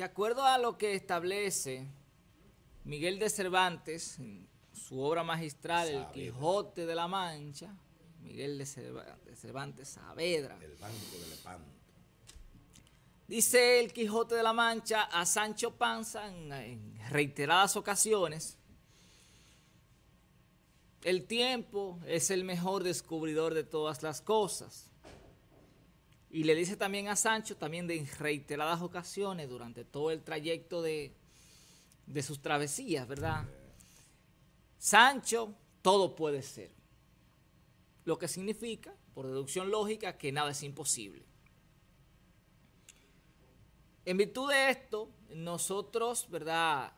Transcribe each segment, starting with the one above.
De acuerdo a lo que establece Miguel de Cervantes, en su obra magistral El Quijote de la Mancha, Miguel de Cervantes Saavedra. Dice el Quijote de la Mancha a Sancho Panza en, reiteradas ocasiones, el tiempo es el mejor descubridor de todas las cosas. Y le dice también a Sancho, también de reiteradas ocasiones durante todo el trayecto de, sus travesías, ¿verdad? Sancho, todo puede ser. Lo que significa, por deducción lógica, que nada es imposible. En virtud de esto, nosotros, ¿verdad?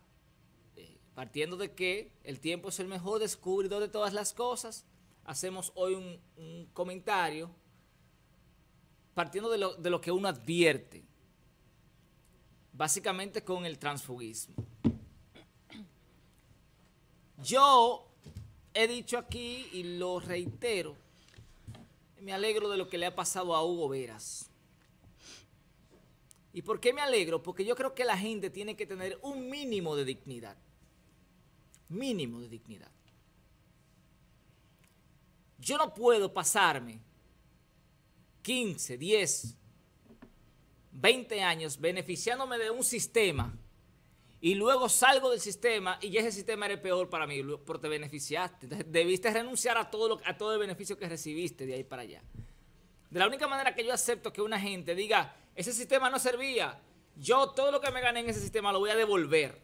Eh, partiendo de que el tiempo es el mejor descubridor de todas las cosas, hacemos hoy un, un comentario partiendo de lo, que uno advierte, básicamente con el transfugismo. Yo he dicho aquí y lo reitero, me alegro de lo que le ha pasado a Hugo Veras. ¿Y por qué me alegro? Porque yo creo que la gente tiene que tener un mínimo de dignidad. Mínimo de dignidad. Yo no puedo pasarme 15, 10, 20 años beneficiándome de un sistema y luego salgo del sistema y ese sistema era el peor para mí porque te beneficiaste. debiste renunciar a todo, lo, a todo el beneficio que recibiste de ahí para allá. De la única manera que yo acepto que una gente diga, ese sistema no servía, yo todo lo que me gané en ese sistema lo voy a devolver.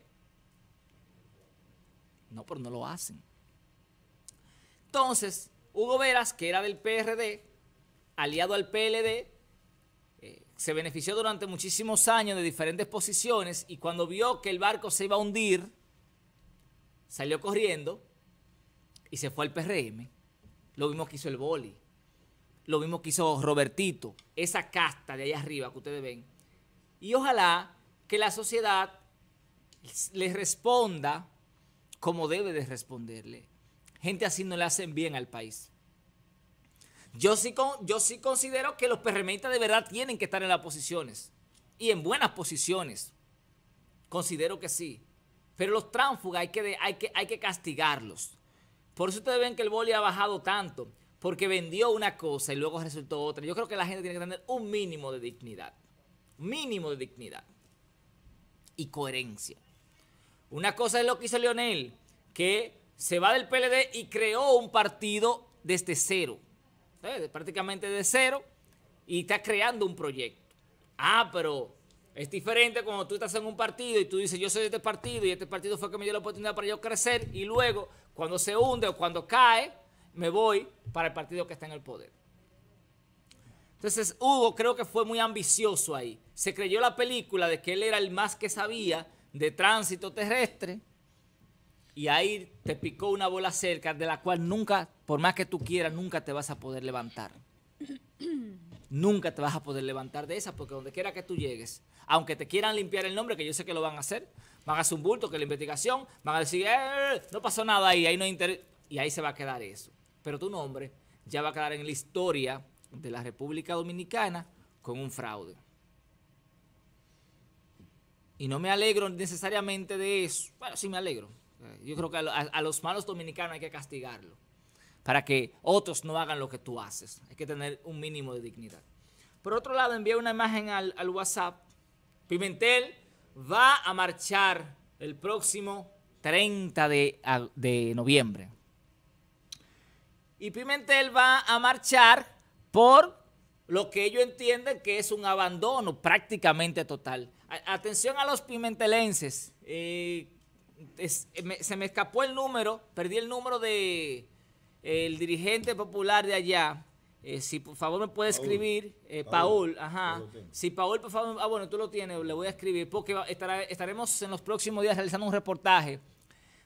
No, pero no lo hacen. Entonces, Hugo Veras, que era del PRD, aliado al PLD, eh, se benefició durante muchísimos años de diferentes posiciones y cuando vio que el barco se iba a hundir, salió corriendo y se fue al PRM. Lo mismo que hizo el Boli, lo mismo que hizo Robertito, esa casta de allá arriba que ustedes ven. Y ojalá que la sociedad les responda como debe de responderle. Gente así no le hacen bien al país. Yo sí, considero que los PRMistas de verdad tienen que estar en las posiciones y en buenas posiciones. Considero que sí. Pero los tránsfugas hay que, hay que castigarlos. Por eso ustedes ven que el boli ha bajado tanto, porque vendió una cosa y luego resultó otra. Yo creo que la gente tiene que tener un mínimo de dignidad. Mínimo de dignidad. Y coherencia. Una cosa es lo que hizo Leonel, que se va del PLD y creó un partido desde cero prácticamente de cero, y está creando un proyecto. Ah, pero es diferente cuando tú estás en un partido y tú dices, yo soy de este partido y este partido fue que me dio la oportunidad para yo crecer y luego cuando se hunde o cuando cae, me voy para el partido que está en el poder. Entonces Hugo creo que fue muy ambicioso ahí. Se creyó la película de que él era el más que sabía de tránsito terrestre y ahí te picó una bola cerca de la cual nunca, por más que tú quieras, nunca te vas a poder levantar. nunca te vas a poder levantar de esa, porque donde quiera que tú llegues, aunque te quieran limpiar el nombre, que yo sé que lo van a hacer, van a hacer un bulto, que la investigación, van a decir, eh, no pasó nada ahí, ahí no hay interés, y ahí se va a quedar eso. Pero tu nombre ya va a quedar en la historia de la República Dominicana con un fraude. Y no me alegro necesariamente de eso. Bueno, sí me alegro. Eh, yo creo que a, los malos dominicanos hay que castigarlo para que otros no hagan lo que tú haces. Hay que tener un mínimo de dignidad. Por otro lado, envié una imagen al, WhatsApp. Pimentel va a marchar el próximo 30 de, noviembre. Y Pimentel va a marchar por lo que ellos entienden que es un abandono prácticamente total. Atención a los pimentelenses. Eh, se me escapó el número, perdí el número de el dirigente popular de allá. Eh, si por favor me puede escribir, eh, Paul, ajá. Si Paul, por favor, ah, bueno, tú lo tienes, le voy a escribir, porque estaremos en los próximos días realizando un reportaje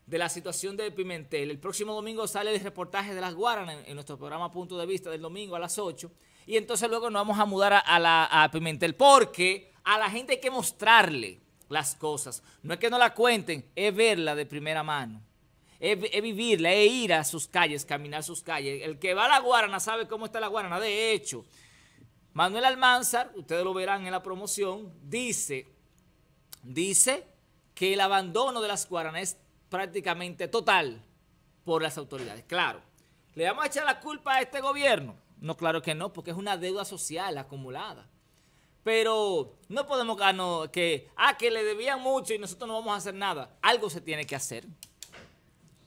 de la situación de Pimentel. El próximo domingo sale el reportaje de las Guaranas en, nuestro programa Punto de Vista del domingo a las 8. Y entonces luego nos vamos a mudar la, a Pimentel, porque a la gente hay que mostrarle las cosas. No es que no la cuenten, es verla de primera mano. Es, vivirla, es ir a sus calles, caminar sus calles. El que va a la Guarana sabe cómo está la Guarana. De hecho, Manuel Almanzar, ustedes lo verán en la promoción, dice, dice que el abandono de las Guaranas es prácticamente total por las autoridades. Claro, ¿le vamos a echar la culpa a este gobierno? No, claro que no, porque es una deuda social acumulada. Pero no podemos ah, que, ah, que le debían mucho y nosotros no vamos a hacer nada. Algo se tiene que hacer.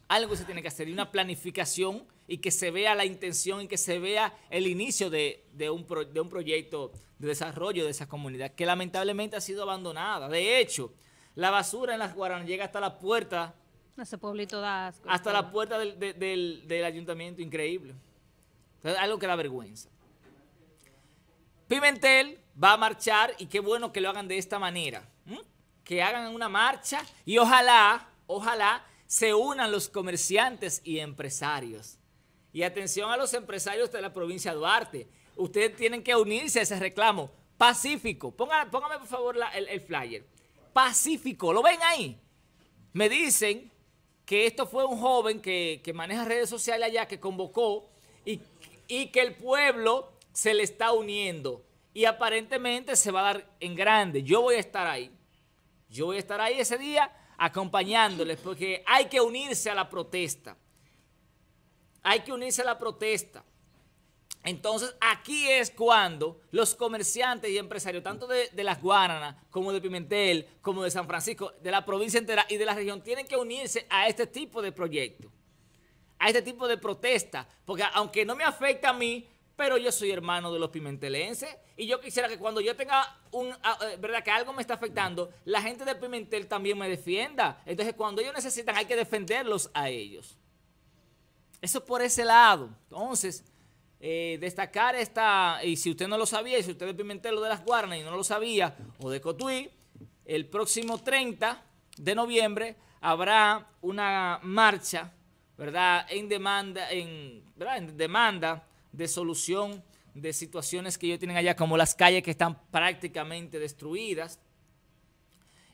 Algo se tiene que hacer y una planificación y que se vea la intención y que se vea el inicio de, un, proyecto de desarrollo de esa comunidad que lamentablemente ha sido abandonada. De hecho, la basura en las Guaranas llega hasta la puerta. pueblito Hasta la puerta del, ayuntamiento, increíble. algo que da vergüenza. Pimentel, va a marchar y qué bueno que lo hagan de esta manera. Que hagan una marcha y ojalá, ojalá se unan los comerciantes y empresarios. Y atención a los empresarios de la provincia de Duarte. Ustedes tienen que unirse a ese reclamo. Pacífico. Póngame, por favor el, flyer. Pacífico. ¿Lo ven ahí? Me dicen que esto fue un joven que, maneja redes sociales allá, que convocó y, que el pueblo se le está uniendo y aparentemente se va a dar en grande. Yo voy a estar ahí. Yo voy a estar ahí ese día acompañándoles porque hay que unirse a la protesta. Hay que unirse a la protesta. Entonces, aquí es cuando los comerciantes y empresarios, tanto de, las Guaranas, como de Pimentel, como de San Francisco, de la provincia entera y de la región, tienen que unirse a este tipo de proyecto a este tipo de protesta porque aunque no me afecta a mí, pero yo soy hermano de los pimentelenses y yo quisiera que cuando yo tenga un, ah, eh, verdad que algo me está afectando, la gente de Pimentel también me defienda. Entonces cuando ellos necesitan hay que defenderlos a ellos. Eso por ese lado. Entonces, eh, destacar esta, y si usted no lo sabía, y si usted de Pimentel o de las Guarnas y no lo sabía, o de Cotuí, el próximo 30 de noviembre habrá una marcha, ¿verdad? En demanda, en, ¿verdad? En demanda de solución de situaciones que ellos tienen allá, como las calles que están prácticamente destruidas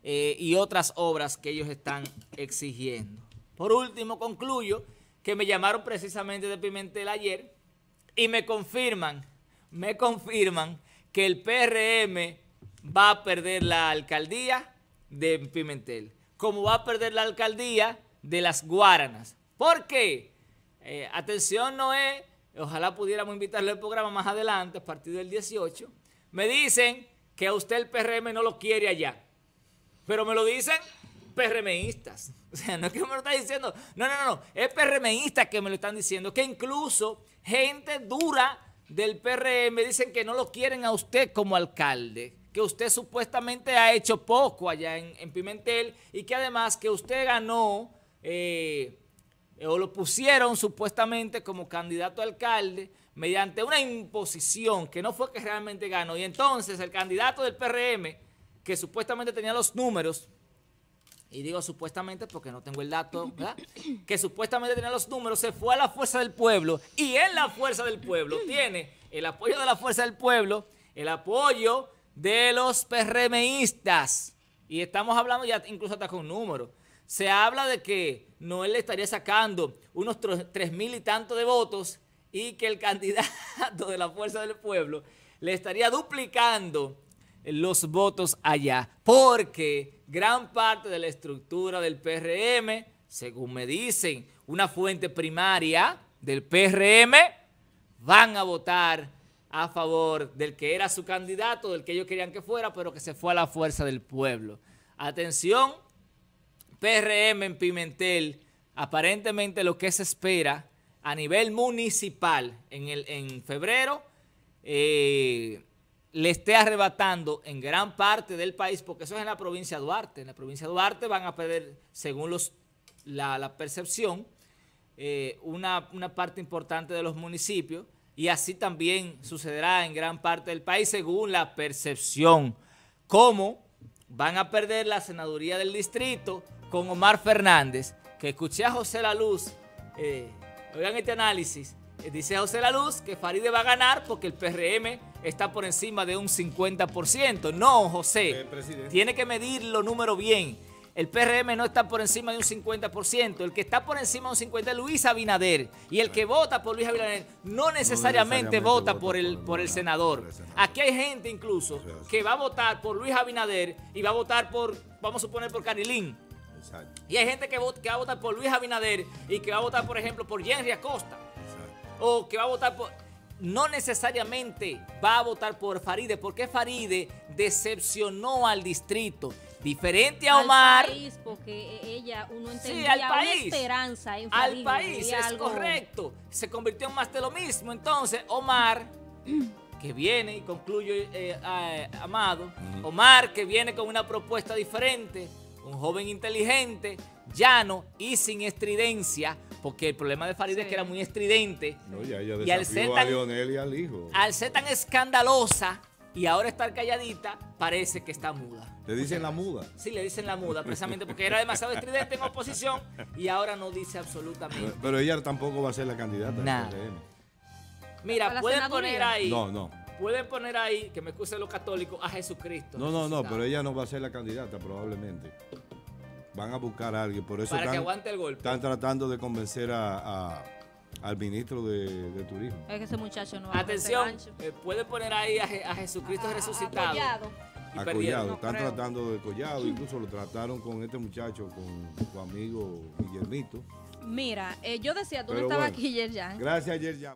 eh, y otras obras que ellos están exigiendo. Por último, concluyo que me llamaron precisamente de Pimentel ayer y me confirman, me confirman que el PRM va a perder la alcaldía de Pimentel, como va a perder la alcaldía de las Guaranas. ¿Por qué? Eh, atención, Noé, ojalá pudiéramos invitarle al programa más adelante, a partir del 18, me dicen que a usted el PRM no lo quiere allá. Pero me lo dicen PRMistas. O sea, no es que me lo está diciendo. No, no, no, no. Es PRMistas que me lo están diciendo. Que incluso gente dura del PRM dicen que no lo quieren a usted como alcalde. Que usted supuestamente ha hecho poco allá en, Pimentel y que además que usted ganó eh, eh, o lo pusieron supuestamente como candidato a alcalde mediante una imposición que no fue que realmente ganó. Y entonces el candidato del PRM, que supuestamente tenía los números, y digo supuestamente porque no tengo el dato, ¿verdad? que supuestamente tenía los números, se fue a la fuerza del pueblo y en la fuerza del pueblo tiene el apoyo de la fuerza del pueblo, el apoyo de los PRMistas. Y estamos hablando ya incluso hasta con números se habla de que Noel le estaría sacando unos tres mil y tanto de votos y que el candidato de la Fuerza del Pueblo le estaría duplicando los votos allá, porque gran parte de la estructura del PRM, según me dicen, una fuente primaria del PRM, van a votar a favor del que era su candidato, del que ellos querían que fuera, pero que se fue a la fuerza del pueblo. Atención, PRM en Pimentel, aparentemente lo que se espera a nivel municipal en, el, en febrero, eh, le esté arrebatando en gran parte del país, porque eso es en la provincia de Duarte. En la provincia de Duarte van a perder, según los, la, percepción, eh, una, una parte importante de los municipios, y así también sucederá en gran parte del país, según la percepción. ¿Cómo van a perder la senaduría del distrito? con Omar Fernández, que escuché a José La Luz, eh, oigan este análisis, eh, dice José La Luz que Faride va a ganar porque el PRM está por encima de un 50%. No, José, eh, tiene que medir los números bien. El PRM no está por encima de un 50%. El que está por encima de un 50% es Luis Abinader. Y el que vota por Luis Abinader no necesariamente, vota, por, el, por, el, senador. Aquí hay gente incluso que va a votar por Luis Abinader y va a votar por, vamos a suponer, por Carilín. Y hay gente que, va a votar por Luis Abinader y que va a votar, por ejemplo, por Henry Acosta. O que va a votar por... No necesariamente va a votar por Faride, porque Faride decepcionó al distrito. Diferente a Omar. porque e, ella, uno entendía sí, al país, esperanza en Al país, es correcto. Se convirtió en más de lo mismo. Entonces, Omar... que viene, y concluyo, eh, eh, Amado, Omar, que viene con una propuesta diferente, un joven inteligente, llano y sin estridencia, porque el problema de Farid es que era muy estridente. No, ya, y al ser tan, a y al hijo. Al ser tan escandalosa y ahora estar calladita, parece que está muda. ¿Le dicen la muda? Sí, le dicen la muda, precisamente porque era demasiado estridente en oposición y ahora no dice absolutamente. Pero, pero ella tampoco va a ser la candidata. Nada. Mira, pueden poner ahí. No, no pueden poner ahí, que me excusen los católicos, a Jesucristo. No, no, no, pero ella no va a ser la candidata probablemente. Van a buscar a alguien, por eso Para que aguante el golpe. están tratando de convencer al ministro de, Turismo. Es que ese muchacho no va Atención, eh, puede poner ahí a, a Jesucristo ah, a, resucitado. A Collado, están tratando de Collado, incluso lo trataron con este muchacho, con su amigo Guillermito. Mira, eh, yo decía, tú no estabas aquí, Yerjan. Gracias, Yerjan.